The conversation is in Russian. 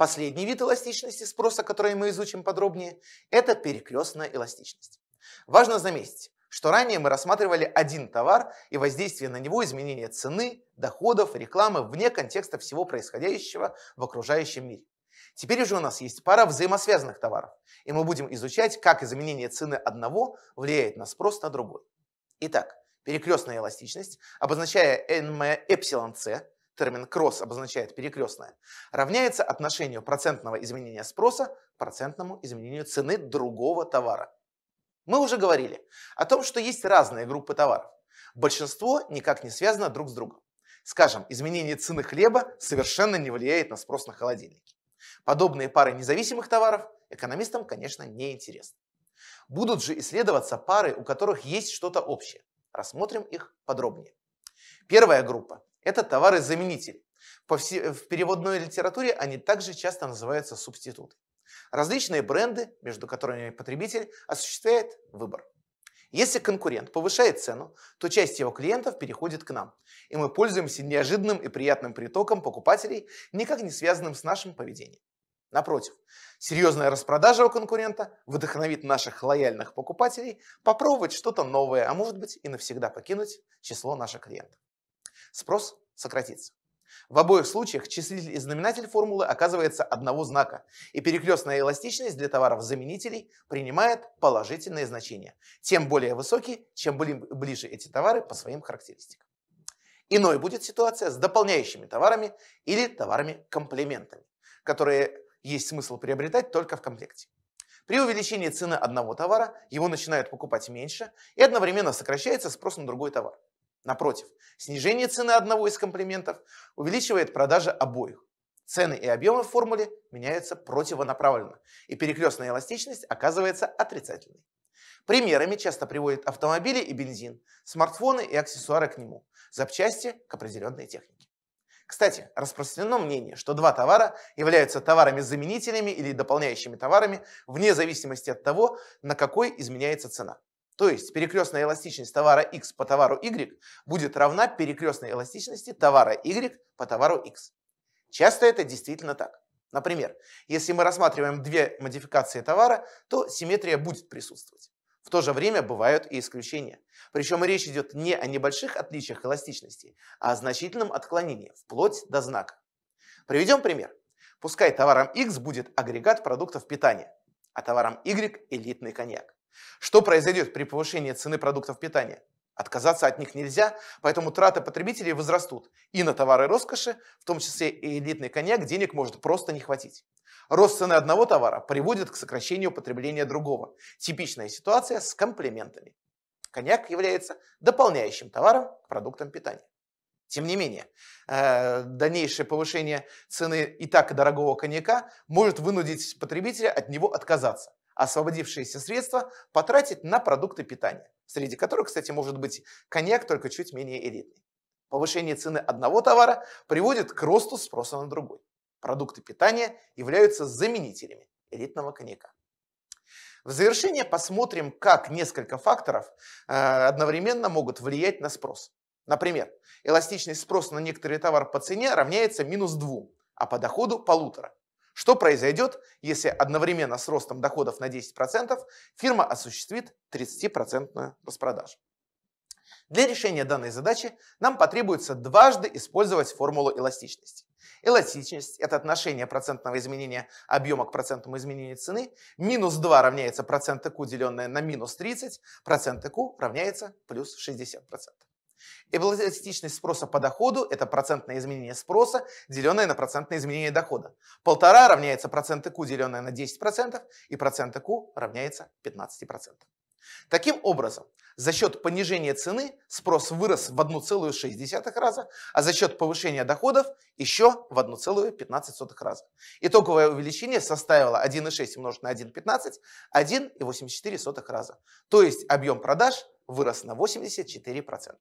Последний вид эластичности спроса, который мы изучим подробнее, это перекрестная эластичность. Важно заметить, что ранее мы рассматривали один товар и воздействие на него изменения цены, доходов, рекламы вне контекста всего происходящего в окружающем мире. Теперь уже у нас есть пара взаимосвязанных товаров, и мы будем изучать, как изменение цены одного влияет на спрос на другой. Итак, перекрестная эластичность, обозначая э, эпсилон С, термин кросс обозначает перекрестное, равняется отношению процентного изменения спроса к процентному изменению цены другого товара. Мы уже говорили о том, что есть разные группы товаров. Большинство никак не связано друг с другом. Скажем, изменение цены хлеба совершенно не влияет на спрос на холодильники. Подобные пары независимых товаров экономистам, конечно, не интересны. Будут же исследоваться пары, у которых есть что-то общее. Рассмотрим их подробнее. Первая группа это товары-заменители. Э, в переводной литературе они также часто называются субституты. Различные бренды, между которыми потребитель осуществляет выбор. Если конкурент повышает цену, то часть его клиентов переходит к нам, и мы пользуемся неожиданным и приятным притоком покупателей, никак не связанным с нашим поведением. Напротив, серьезная распродажа у конкурента вдохновит наших лояльных покупателей попробовать что-то новое, а может быть и навсегда покинуть число наших клиентов спрос сократится. В обоих случаях числитель и знаменатель формулы оказывается одного знака, и перекрестная эластичность для товаров-заменителей принимает положительные значения, тем более высокие, чем ближе эти товары по своим характеристикам. Иной будет ситуация с дополняющими товарами или товарами-комплементами, которые есть смысл приобретать только в комплекте. При увеличении цены одного товара его начинают покупать меньше и одновременно сокращается спрос на другой товар. Напротив, снижение цены одного из комплементов увеличивает продажи обоих. Цены и объемы в формуле меняются противонаправленно, и перекрестная эластичность оказывается отрицательной. Примерами часто приводят автомобили и бензин, смартфоны и аксессуары к нему, запчасти к определенной технике. Кстати, распространено мнение, что два товара являются товарами-заменителями или дополняющими товарами вне зависимости от того, на какой изменяется цена. То есть перекрестная эластичность товара X по товару Y будет равна перекрестной эластичности товара Y по товару X. Часто это действительно так. Например, если мы рассматриваем две модификации товара, то симметрия будет присутствовать. В то же время бывают и исключения. Причем речь идет не о небольших отличиях эластичности, а о значительном отклонении, вплоть до знака. Приведем пример. Пускай товаром X будет агрегат продуктов питания, а товаром Y – элитный коньяк. Что произойдет при повышении цены продуктов питания? Отказаться от них нельзя, поэтому траты потребителей возрастут и на товары роскоши, в том числе и элитный коньяк, денег может просто не хватить. Рост цены одного товара приводит к сокращению потребления другого. Типичная ситуация с комплиментами. Коньяк является дополняющим товаром к продуктам питания. Тем не менее, э, дальнейшее повышение цены и так дорогого коньяка может вынудить потребителя от него отказаться освободившиеся средства потратить на продукты питания, среди которых, кстати, может быть коньяк, только чуть менее элитный. Повышение цены одного товара приводит к росту спроса на другой. Продукты питания являются заменителями элитного коньяка. В завершение посмотрим, как несколько факторов э, одновременно могут влиять на спрос. Например, эластичность спроса на некоторый товар по цене равняется минус 2, а по доходу – полутора. Что произойдет, если одновременно с ростом доходов на 10% фирма осуществит 30% распродажу? Для решения данной задачи нам потребуется дважды использовать формулу эластичности. Эластичность – это отношение процентного изменения объема к процентному изменению цены. Минус 2 равняется процент Q, деленное на минус 30, процент Q равняется плюс 60%. Эластичность спроса по доходу – это процентное изменение спроса, деленное на процентное изменение дохода. Полтора равняется проценты Q, деленное на 10%, и проценты Q равняется 15%. Таким образом, за счет понижения цены спрос вырос в 1,6 раза, а за счет повышения доходов еще в 1,15 раза. Итоговое увеличение составило 1,6 умножить на 1,15, 1,84 раза. То есть объем продаж вырос на 84%.